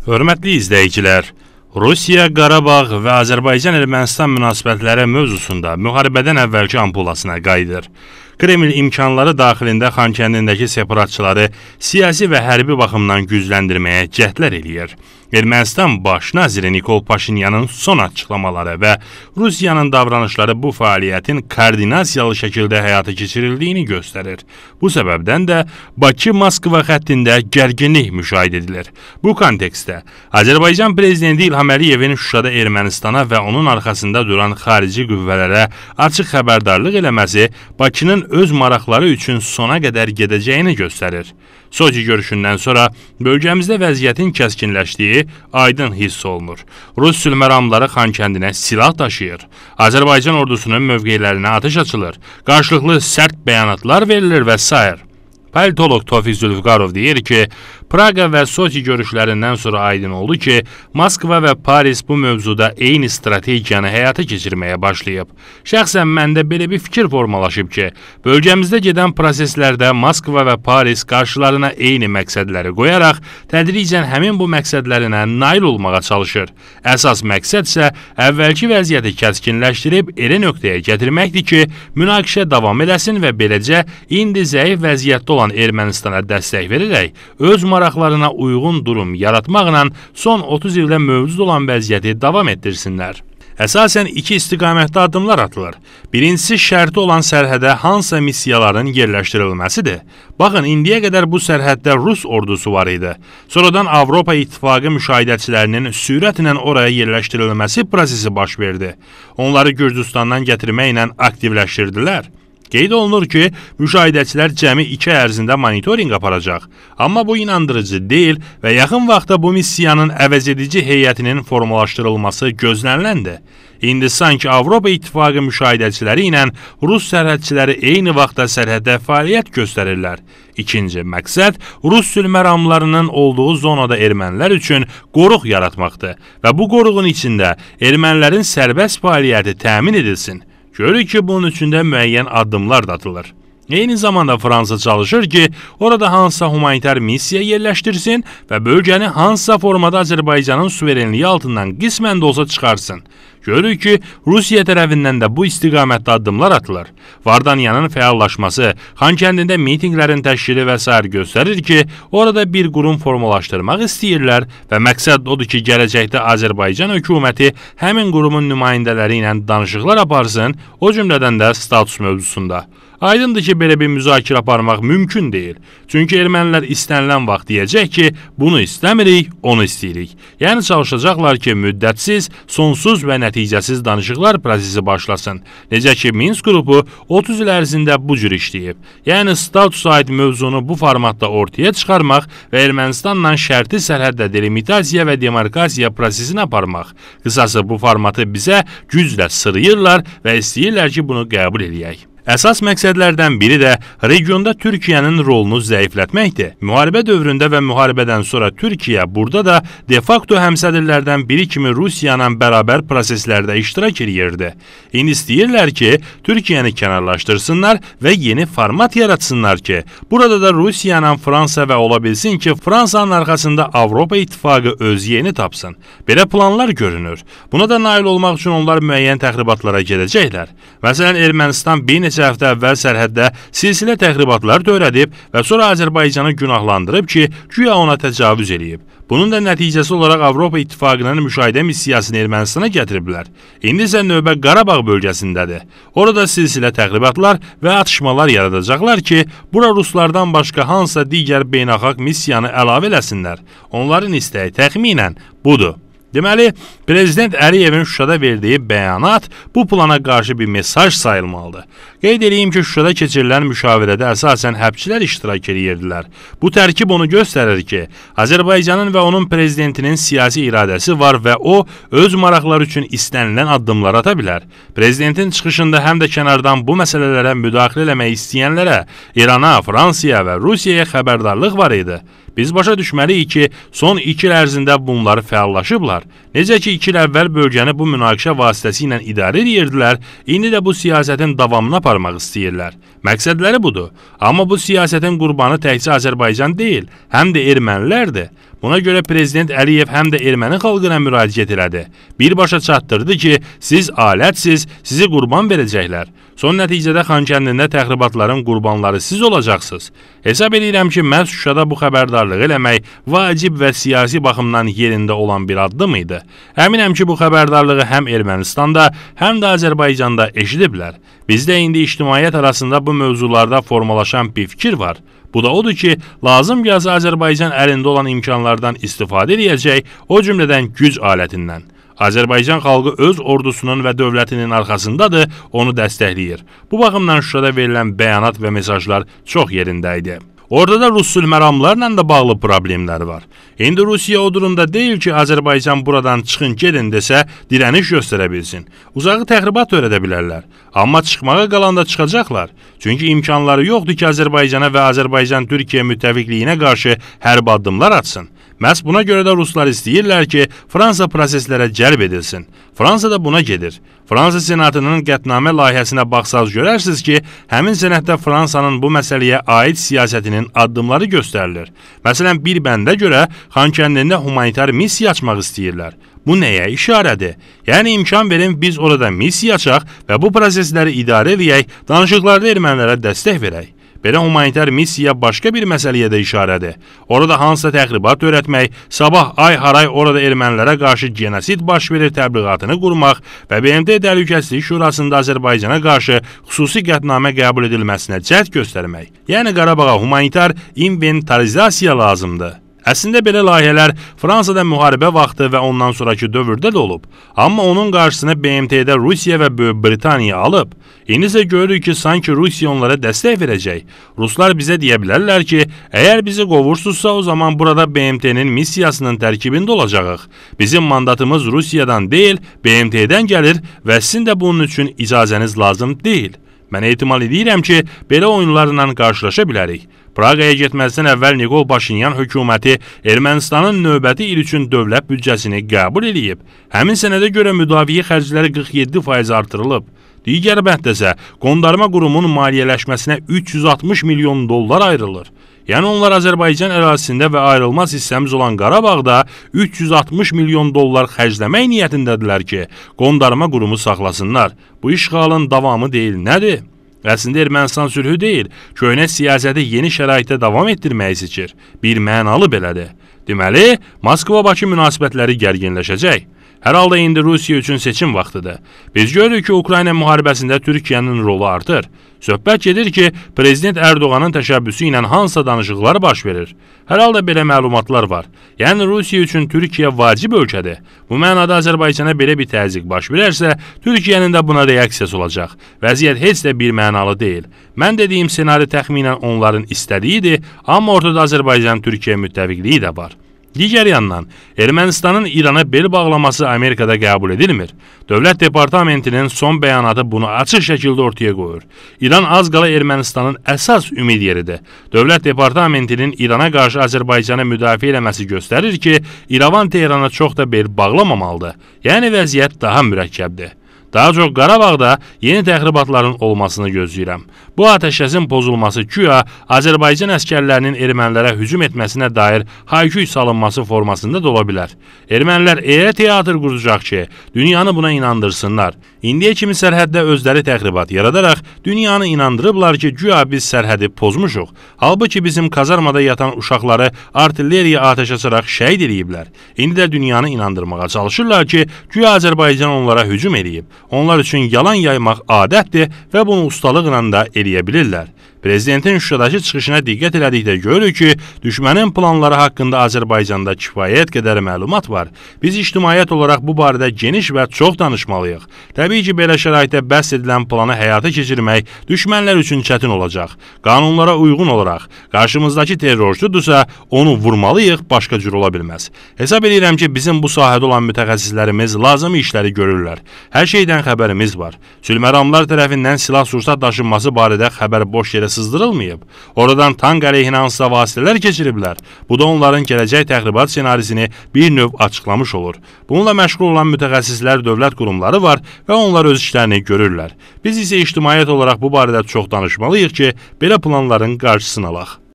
Hörmətli izləyicilər, Rusiya, Qarabağ və Azərbaycan-Ermənistan münasibətləri mövzusunda müharibədən əvvəlki ampulasına qayıdır. Kreml imkanları daxilində Xankəndindəki separatçıları siyasi və hərbi baxımdan gücləndirməyə cəhdlər eləyir. Ermənistan baş naziri Nikol Paşinyanın son açıqlamaları və Rusiyanın davranışları bu fəaliyyətin koordinasiyalı şəkildə həyata keçirildiyini göstərir. Bu səbəbdən də Bakı-Moskva xəttində gərginlik müşahidə edilir. Bu kontekstdə Azərbaycan prezidenti İlham Əliyevin Şuşada Ermənistana və onun arxasında duran xarici qüvvələrə açıq xəbərdarlıq eləməsi Bakının öz maraqları üçün sona qədər gedəcəyini göstərir. Soçi görüşündən sonra bölgəmizdə vəziyyətin kəskinləşdiyi etdiyi aydın hiss olunur. Rus sülməramları Xankəndinə silah daşıyır. Azərbaycan ordusunun mövqelərinə atəş açılır. Qarşılıqlı sərt bəyanatlar verilir və s. Politolog Tofiq Zülfqarov deyir ki, Praqa və Soçi görüşlərindən sonra aydın oldu ki, Moskva və Paris bu mövzuda eyni strategiyanı həyata keçirməyə başlayıb. Şəxsən məndə belə bir fikir formalaşıb ki, bölgəmizdə gedən proseslərdə Moskva və Paris qarşılarına eyni məqsədləri qoyaraq tədricən həmin bu məqsədlərinə nail olmağa çalışır. Əsas məqsəd isə əvvəlki vəziyyəti kəskinləşdirib elə nöqtəyə gətirməkdir ki, münaqişə davam edəsin və beləcə indi zəif vəziyyətdə olan Ermənistana dəstək verərək öz maraqlarını maraqlarına uyğun durum yaratmaqla son 30 ildə mövcud olan vəziyyəti davam etdirsinlər. Əsasən iki istiqamətdə addımlar atılır. Birincisi şərti olan sərhədə hansısa missiyaların yerləşdirilməsidir. Baxın, indiyə qədər bu sərhəddə Rus ordusu var idi. Sonradan Avropa İttifaqı müşahidəçilərinin sürətlə oraya yerləşdirilməsi prosesi baş verdi. Onları Gürcüstandan gətirməklə aktivləşdirdilər. Qeyd olunur ki, müşahidəçilər cəmi 2 ərzində monitorinq aparacaq, amma bu inandırıcı deyil və yaxın vaxtda bu missiyanın əvəzedici heyətinin formalaşdırılması gözləniləndir. İndi sanki Avropa İttifaqı müşahidəçiləri ilə Rus sərhədçiləri eyni vaxtda sərhəddə fəaliyyət göstərirlər. İkinci məqsəd Rus sülh məramlarının olduğu zonada ermənilər üçün qoruq yaratmaqdır və bu qoruğun içində ermənilərin sərbəst fəaliyyəti təmin edilsin. Görürük ki, bunun üçün də müəyyən addımlar da atılır. Eyni zamanda Fransa çalışır ki, orada hansısa humanitar missiya yerləşdirsin və bölgəni hansısa formada Azərbaycanın suverenliyi altından qismən də olsa çıxarsın. Görürük ki, Rusiya tərəfindən də bu istiqamətdə addımlar atılır. Vardanyanın fəallaşması, Xan kəndində mitinqlərin təşkili və s. göstərir ki, orada bir qurum formalaşdırmaq istəyirlər və məqsəd odur ki, gələcəkdə Azərbaycan hökuməti həmin qurumun nümayəndələri ilə danışıqlar aparsın, o cümlədən də status mövzusunda. Aydındır ki, belə bir müzakirə aparmaq mümkün deyil. Çünki ermənilər istənilən vaxt deyəcək ki, bunu istəmirik, onu istəyirik. Yəni çalışacaqlar ki, müddətsiz, sonsuz və nəticəsiz danışıqlar prosesi başlasın. Necə ki, Minsk qrupu 30 il ərzində bu cür işləyib. Yəni statusa aid mövzunu bu formatda ortaya çıxarmaq və Ermənistanla şərti sərhəddə delimitasiya və demarkasiya prosesini aparmaq. Qısası bu formatı bizə güclə sırıyırlar və istəyirlər ki, bunu qəbul eləyək. Əsas məqsədlərdən biri də regionda Türkiyənin rolunu zəiflətməkdir. Müharibə dövründə və müharibədən sonra Türkiyə burada da de-facto həmsədrlərdən biri kimi Rusiya ilə bərabər proseslərdə iştirak eləyirdi. İndi istəyirlər ki, Türkiyəni kənarlaşdırsınlar və yeni format yaratsınlar ki, burada da Rusiya ilə Fransa və ola bilsin ki, Fransanın arxasında Avropa İttifaqı öz yeni tapsın. Belə planlar görünür. Buna da nail olmaq üçün onlar müəyyən təxribatlara gedəcəklər. Məsələn, Ermənistan bir neçə həftə əvvəl sərhəddə silsilə təxribatlar törədib və sonra Azərbaycanı günahlandırıb ki, güya ona təcavüz eləyib. Bunun da nəticəsi olaraq Avropa İttifaqının müşahidə missiyasını Ermənistana gətiriblər. İndi isə növbə Qarabağ bölgəsindədir. Orada silsilə təxribatlar və atışmalar yaradacaqlar ki, bura ruslardan başqa hansısa digər beynəlxalq missiyanı əlavə eləsinlər. Onların istəyi təxminən budur. Deməli, prezident Əliyevin Şuşada verdiyi bəyanat bu plana qarşı bir mesaj sayılmalıdır. Qeyd edeyim ki, Şuşada keçirilən müşavirədə əsasən həbçilər iştirak edirdilər. Bu tərkib onu göstərir ki, Azərbaycanın və onun prezidentinin siyasi iradəsi var və o öz maraqları üçün istənilən addımlar ata bilər. Prezidentin çıxışında həm də kənardan bu məsələlərə müdaxilə etmək istəyənlərə İrana, Fransaya və Rusiyaya xəbərdarlıq var idi. Biz başa düşməliyik ki, son iki il ərzində bunları fəallaşıblar. Necə ki, iki il əvvəl bölgəni bu münaqişə vasitəsi ilə idarə edirdilər, indi də bu siyasətin davamını aparmaq istəyirlər. Məqsədləri budur. Amma bu siyasətin qurbanı təkcə Azərbaycan deyil, həm də ermənilərdir. Buna görə prezident Əliyev həm də erməni xalqına müraciət elədi. Birbaşa çatdırdı ki, siz alətsiz, sizi qurban verəcəklər. Son nəticədə Xankəndində təxribatların qurbanları siz olacaqsınız. Hesab edirəm ki, məhz Şuşada bu xəbərdarlığı eləmək vacib və siyasi baxımdan yerində olan bir addım idi. Əminəm ki, bu xəbərdarlığı həm Ermənistanda, həm də Azərbaycanda eşidiblər. Bizdə indi ictimaiyyət arasında bu mövzularda formalaşan bir fikir var. Bu da odur ki, lazım gəlsə Azərbaycan əlində olan imkanlardan istifadə edəcək, o cümlədən güc alətindən. Azərbaycan xalqı öz ordusunun və dövlətinin arxasındadır, onu dəstəkləyir. Bu baxımdan Şuşada verilən bəyanat və mesajlar çox yerində idi. Orada da rus sülməramlarla da bağlı problemlər var. İndi Rusiya o durumda deyil ki, Azərbaycan buradan çıxın gedin desə, dirəniş göstərə bilsin. Uzağı təxribat öyrədə bilərlər. Amma çıxmağa qalanda çıxacaqlar. Çünki imkanları yoxdur ki, Azərbaycana və Azərbaycan-Türkiyə müttəfiqliyinə qarşı hərbi addımlar atsın. Məhz buna görə də ruslar istəyirlər ki, Fransa proseslərə cəlb edilsin. Fransa da buna gedir. Fransa senatının qətnamə layihəsinə baxsaz görərsiniz ki, həmin sənəddə Fransanın bu məsələyə aid siyasətinin addımları göstərilir. Məsələn, bir bəndə görə Xankəndində humanitar missiya açmaq istəyirlər. Bu nəyə işarədir? Yəni imkan verin biz orada missiya açaq və bu prosesləri idarə edək, danışıqlarda ermənilərə dəstək verək. Belə humanitar missiya başqa bir məsələyə də işarədir. Orada hansısa təxribat törətmək, sabah ay haray orada ermənilərə qarşı genosid baş verir təbliğatını qurmaq və BMT Təhlükəsizlik Şurasında Azərbaycana qarşı xüsusi qətnamə qəbul edilməsinə cəhd göstərmək. Yəni Qarabağa humanitar inventarizasiya lazımdır. Əslində belə layihələr Fransada müharibə vaxtı və ondan sonrakı dövrdə də olub. Amma onun qarşısını BMT-də Rusiya və Böyük Britaniya alıb. İndi isə görürük ki, sanki Rusiya onlara dəstək verəcək. Ruslar bizə deyə bilərlər ki, əgər bizi qovursunuzsa, o zaman burada BMT-nin missiyasının tərkibində olacağıq. Bizim mandatımız Rusiyadan deyil, BMT-dən gəlir və sizin də bunun üçün icazəniz lazım deyil. Mən ehtimal edirəm ki, belə oyunlarla qarşılaşa bilərik. Praqaya getməzdən əvvəl Nikol Paşinyan hökuməti Ermənistanın növbəti il üçün dövlət büdcəsini qəbul edib. Həmin sənədə görə müdafiə xərcləri 47% artırılıb. Digər bənddə isə qondarma qurumun maliyyələşməsinə 360 milyon dollar ayrılır. Yəni onlar Azərbaycan ərazisində və ayrılmaz hissəmiz olan Qarabağda 360 milyon dollar xərcləmək niyyətindədirlər ki, qondarma qurumu saxlasınlar. Bu işğalın davamı deyil, nədir? Əslində Ermənistan sülhü deyil, köhnə siyasəti yeni şəraitdə davam etdirməyi seçir. Bir mənalı belədir. Deməli, Moskva-Bakı münasibətləri gərginləşəcək. Hər halda indi Rusiya üçün seçim vaxtıdır. Biz görürük ki, Ukrayna müharibəsində Türkiyənin rolu artır. Söhbət gedir ki, prezident Ərdoğanın təşəbbüsü ilə hansısa danışıqlar baş verir. Hər halda belə məlumatlar var. Yəni Rusiya üçün Türkiyə vacib ölkədir. Bu mənada Azərbaycana belə bir təzyiq baş verərsə, Türkiyənin də buna reaksiyası olacaq. Vəziyyət heç də bir mənalı deyil. Mən dediyim senari təxminən onların istədiyidir, amma ortada Azərbaycan-Türkiyə müttəfiqliyi də var. Digər yandan, Ermənistanın İrana bel bağlaması Amerikada qəbul edilmir. Dövlət Departamentinin son bəyanatı bunu açıq şəkildə ortaya qoyur. İran az qala Ermənistanın əsas ümid yeridir. Dövlət Departamentinin İrana qarşı Azərbaycanı müdafiə eləməsi göstərir ki, İrəvan Tehrana çox da bel bağlamamalıdır. Yəni vəziyyət daha mürəkkəbdir. Daha çox Qarabağda yeni təxribatların olmasını gözləyirəm. Bu atəşkəsin pozulması güya Azərbaycan əskərlərinin ermənilərə hücum etməsinə dair hayküy salınması formasında da ola bilər. Ermənilər elə teatr quracaq ki, dünyanı buna inandırsınlar. İndiyə kimi sərhəddə özləri təxribat yaradaraq dünyanı inandırıblar ki, güya biz sərhədi pozmuşuq. Halbuki bizim kazarmada yatan uşaqları artilleriya atəş açaraq şəhid eləyiblər. İndi də dünyanı inandırmağa çalışırlar ki, güya Azərbaycan onlara hücum eləyib. Onlar üçün yalan yaymaq adətdir və bunu ustalıqla da eləyirlər. yürüyebilirler. Prezidentin Şuşadakı çıxışına diqqət elədikdə görürük ki, düşmənin planları haqqında Azərbaycanda kifayət qədər məlumat var. Biz ictimaiyyət olaraq bu barədə geniş və çox danışmalıyıq. Təbii ki, belə şəraitdə bəhs edilən planı həyata keçirmək düşmənlər üçün çətin olacaq. Qanunlara uyğun olaraq qarşımızdakı terrorçudursa, onu vurmalıyıq, başqa cür ola bilməz. Hesab edirəm ki, bizim bu sahədə olan mütəxəssislərimiz lazım işləri görürlər. Hər şeydən xəbərimiz var. Sülməramlar tərəfindən silah-sursat daşınması barədə xəbər boş yerə sızdırılmayıb. Oradan tank əleyhinə hansısa vasitələr keçiriblər. Bu da onların gələcək təxribat ssenarisini bir növ açıqlamış olur. Bununla məşğul olan mütəxəssislər dövlət qurumları var və onlar öz işlərini görürlər. Biz isə ictimaiyyət olaraq bu barədə çox danışmalıyıq ki, belə planların qarşısını alaq.